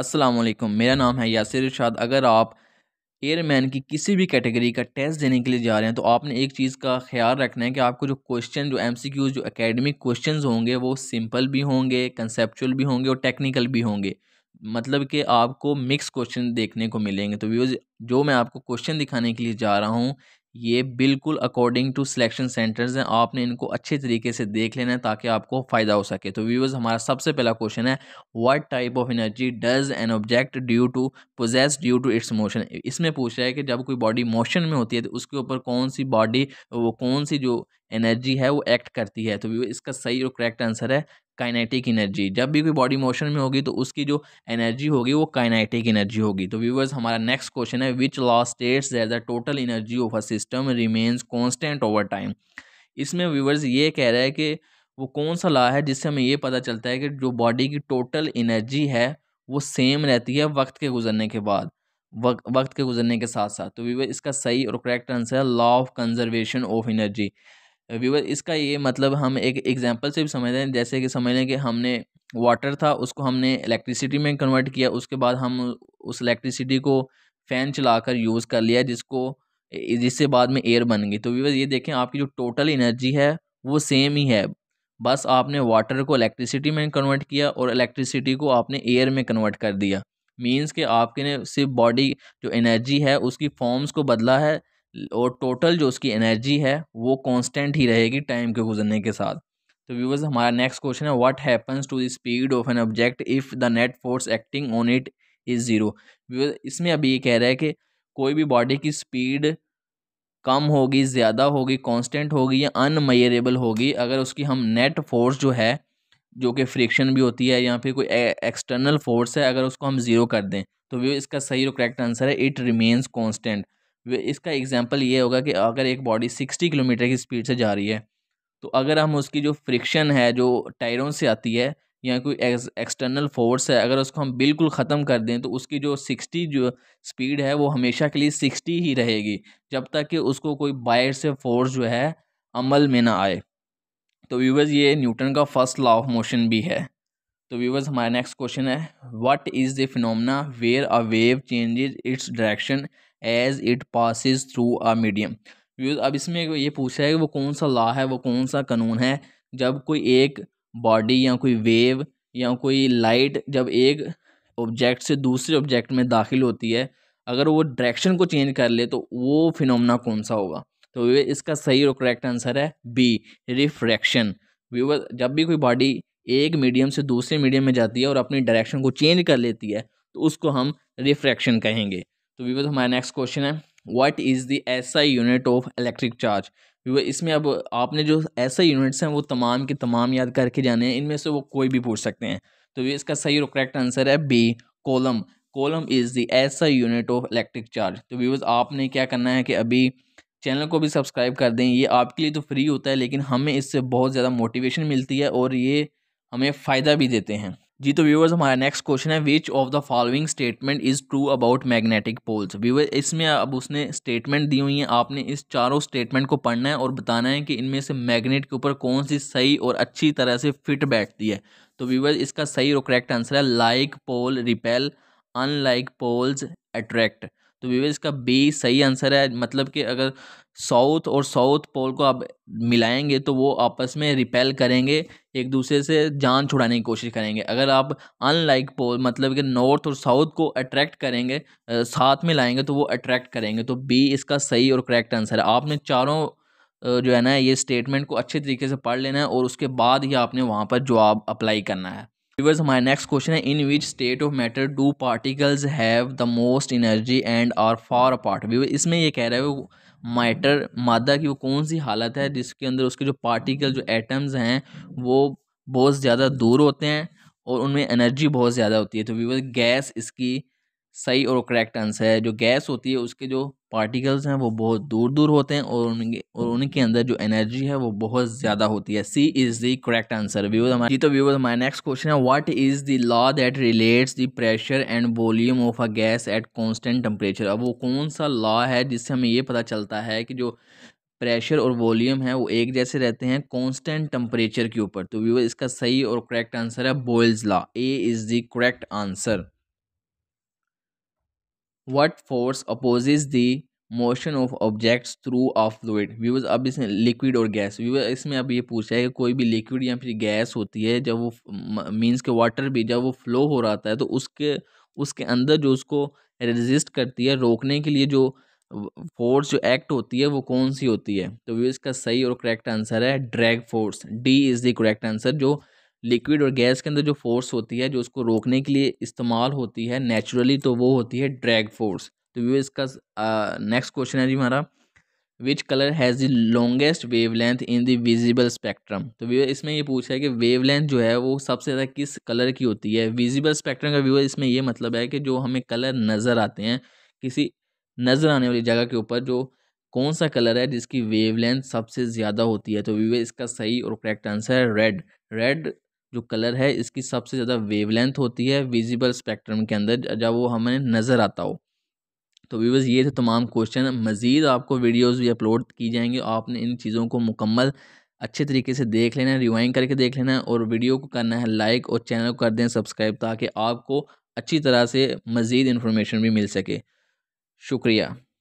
अस्सलाम वालेकुम मेरा नाम है यासिर इरशाद अगर आप एयरमैन की किसी भी कैटेगरी का टेस्ट देने के लिए जा रहे हैं तो आपने एक चीज़ का ख्याल रखना है कि आपको जो क्वेश्चन जो एम जो एकेडमिक क्वेश्चन होंगे वो सिंपल भी होंगे कंसेपचुअल भी होंगे और टेक्निकल भी होंगे मतलब कि आपको मिक्स क्वेश्चन देखने को मिलेंगे तो व्यूज़ जो मैं आपको क्वेश्चन दिखाने के लिए जा रहा हूँ ये बिल्कुल अकॉर्डिंग टू सिलेक्शन सेंटर्स हैं आपने इनको अच्छे तरीके से देख लेना है ताकि आपको फ़ायदा हो सके तो व्यूवर्स हमारा सबसे पहला क्वेश्चन है what type of energy does an object due to possess due to its motion इसमें पूछ रहा है कि जब कोई बॉडी मोशन में होती है तो उसके ऊपर कौन सी बॉडी वो कौन सी जो एनर्जी है वो एक्ट करती है तो इसका सही और करेक्ट आंसर है काइनेटिक एनर्जी जब भी कोई बॉडी मोशन में होगी तो उसकी जो एनर्जी होगी वो काइनेटिक एनर्जी होगी तो व्यूवर्स हमारा नेक्स्ट क्वेश्चन है which law states as the total energy of a system remains constant over time इसमें व्यूवर्स ये कह रहा है कि वो कौन सा लॉ है जिससे हमें ये पता चलता है कि जो बॉडी की टोटल एनर्जी है वो सेम रहती है वक्त के गुजरने के बाद वक, वक्त के गुजरने के साथ साथ तो व्यूवर्स इसका सही और करेक्ट आंसर है law of conservation of energy viewer इसका ये मतलब हम एक एग्जाम्पल से भी समझ रहे हैं जैसे कि समझ लें कि हमने वाटर था उसको हमने इलेक्ट्रिसिटी में कन्वर्ट किया उसके बाद हम उस इलेक्ट्रिसिटी को फ़ैन चलाकर यूज़ कर लिया जिसको जिससे बाद में एयर बन गई तो व्यूवर ये देखें आपकी जो टोटल एनर्जी है वो सेम ही है बस आपने वाटर को इलेक्ट्रिसिटी में कन्वर्ट किया और इलेक्ट्रिसिटी को आपने एयर में कन्वर्ट कर दिया मीन्स कि आपके ने सिर्फ बॉडी जो एनर्जी है उसकी फॉर्म्स को बदला है और टोटल जो उसकी एनर्जी है वो कांस्टेंट ही रहेगी टाइम के गुजरने के साथ तो व्यूवर्स हमारा नेक्स्ट क्वेश्चन है what happens to the speed of an object if the net force acting on it is zero इसमें अभी ये कह रहा है कि कोई भी बॉडी की स्पीड कम होगी ज़्यादा होगी कांस्टेंट होगी या अनमयरेबल होगी अगर उसकी हम नेट फोर्स जो है जो कि फ्रिक्शन भी होती है या फिर कोई एक्सटर्नल फोर्स है अगर उसको हम ज़ीरो कर दें तो व्यू इसका सही और करेक्ट आंसर है इट रिमेन्स कॉन्स्टेंट इसका एग्जाम्पल ये होगा कि अगर एक बॉडी सिक्सटी किलोमीटर की स्पीड से जा रही है तो अगर हम उसकी जो फ्रिक्शन है जो टायरों से आती है या कोई एक्सटर्नल फोर्स है अगर उसको हम बिल्कुल ख़त्म कर दें तो उसकी जो सिक्सटी जो स्पीड है वो हमेशा के लिए सिक्सटी ही रहेगी जब तक कि उसको कोई बाहर से फोर्स जो है अमल में ना आए तो व्यूवर्स ये न्यूटन का फर्स्ट लॉ ऑफ मोशन भी है तो व्यूवर्स हमारा नेक्स्ट क्वेश्चन है what is the phenomena where a wave changes its direction as it passes through a medium views अब इसमें ये पूछा है कि वो कौन सा लॉ है वो कौन सा कानून है जब कोई एक बॉडी या कोई वेव या कोई लाइट जब एक ऑब्जेक्ट से दूसरे ऑब्जेक्ट में दाखिल होती है अगर वो डायरेक्शन को चेंज कर ले तो वो फिनोमना कौन सा होगा तो ये इसका सही और करेक्ट आंसर है बी रिफ्रैक्शन व्यूवर जब भी कोई बॉडी एक मीडियम से दूसरे मीडियम में जाती है और अपनी डायरेक्शन को चेंज कर लेती है तो उसको हम रिफ्रैक्शन कहेंगे तो विवेद हमारा नेक्स्ट क्वेश्चन है what is the SI unit of electric charge विवेद इसमें अब आपने जो ऐसा यूनिट्स हैं वो तमाम के तमाम याद करके जाने हैं इनमें से वो कोई भी पूछ सकते हैं तो ये इसका सही और करेक्ट आंसर है B coulomb coulomb is the SI unit of electric charge तो विवेद आपने क्या करना है कि अभी चैनल को भी सब्सक्राइब कर दें ये आपके लिए तो फ्री होता है लेकिन हमें इससे बहुत ज़्यादा मोटिवेशन मिलती है और ये हमें फ़ायदा भी देते हैं जी तो व्यूवर्स हमारा नेक्स्ट क्वेश्चन है which of the following statement is true about magnetic poles viewer इसमें अब उसने स्टेटमेंट दी हुई हैं आपने इस चारों स्टेटमेंट को पढ़ना है और बताना है कि इनमें से मैग्नेट के ऊपर कौन सी सही और अच्छी तरह से फिट बैठती है तो व्यूवर इसका सही और करेक्ट आंसर है like pole repel unlike poles attract तो वीवे इसका बी सही आंसर है मतलब कि अगर साउथ और साउथ पोल को आप मिलाएंगे तो वो आपस में रिपेल करेंगे एक दूसरे से जान छुड़ाने की कोशिश करेंगे अगर आप अनलाइक पोल मतलब कि नॉर्थ और साउथ को अट्रैक्ट करेंगे साथ में लाएंगे तो वो अट्रैक्ट करेंगे तो बी इसका सही और करेक्ट आंसर है आपने चारों जो है ना ये स्टेटमेंट को अच्छे तरीके से पढ़ लेना है और उसके बाद ही आपने वहाँ पर जवाब अप्लाई करना है Viewers, हमारा नेक्स्ट क्वेश्चन है in which state of matter do particles have the most energy and are far apart viewer इसमें ये कह रहा है वो मैटर मादा की वो कौन सी हालत है जिसके अंदर उसके जो पार्टिकल जो एटम्स हैं वो बहुत ज़्यादा दूर होते हैं और उनमें एनर्जी बहुत ज़्यादा होती है तो व्यूवर गैस इसकी सही और करेक्ट आंसर है जो गैस होती है उसके जो पार्टिकल्स हैं वो बहुत दूर दूर होते हैं और उनके और उनके अंदर जो एनर्जी है वो बहुत ज़्यादा होती है C is the correct answer views हमारी तो व्यूज हमारे नेक्स्ट क्वेश्चन है what is the law that relates the pressure and volume of a gas at constant temperature अब वो कौन सा लॉ है जिससे हमें ये पता चलता है कि जो प्रेशर और वॉल्यूम है वो एक जैसे रहते हैं कॉन्स्टेंट टेम्परेचर के ऊपर तो व्यूज इसका सही और करेक्ट आंसर है Boyle's law A is the correct answer what force opposes the motion of objects through of fluid viewers अब इसमें लिक्विड और गैस व्यूज इसमें अब ये पूछा है कि कोई भी लिक्विड या फिर गैस होती है जब वो मीन्स के वाटर भी जब वो फ्लो हो रहा है तो उसके उसके अंदर जो उसको रेजिस्ट करती है रोकने के लिए जो फोर्स जो एक्ट होती है वो कौन सी होती है तो व्यूज इसका सही और करेक्ट आंसर है drag force D is the correct answer जो लिक्विड और गैस के अंदर जो फोर्स होती है जो उसको रोकने के लिए इस्तेमाल होती है नेचुरली तो वो होती है ड्रैग फोर्स तो व्यू इसका नेक्स्ट क्वेश्चन है जी हमारा which colour has the longest wavelength in the visible spectrum तो व्यू इसमें ये पूछा है कि वेव लेंथ जो है वो सबसे ज़्यादा किस कलर की होती है विजिबल स्पेक्ट्रम का व्यू इसमें ये मतलब है कि जो हमें कलर नज़र आते हैं किसी नज़र आने वाली जगह के ऊपर जो कौन सा कलर है जिसकी वेव लेंथ सबसे ज़्यादा होती है तो व्यू इसका सही और करेक्ट आंसर है रेड रेड जो कलर है इसकी सबसे ज़्यादा वेवलेंथ होती है विजिबल स्पेक्ट्रम के अंदर जब वो हमें नज़र आता हो तो व्यूवर्स ये थे तमाम क्वेश्चन मज़ीद आपको वीडियोज़ भी अपलोड की जाएंगी आपने इन चीज़ों को मुकम्मल अच्छे तरीके से देख लेना है रिवाइंड करके देख लेना है और वीडियो को करना है लाइक और चैनल को कर दें सब्सक्राइब ताकि आपको अच्छी तरह से मज़ीद इन्फॉर्मेशन भी मिल सके शुक्रिया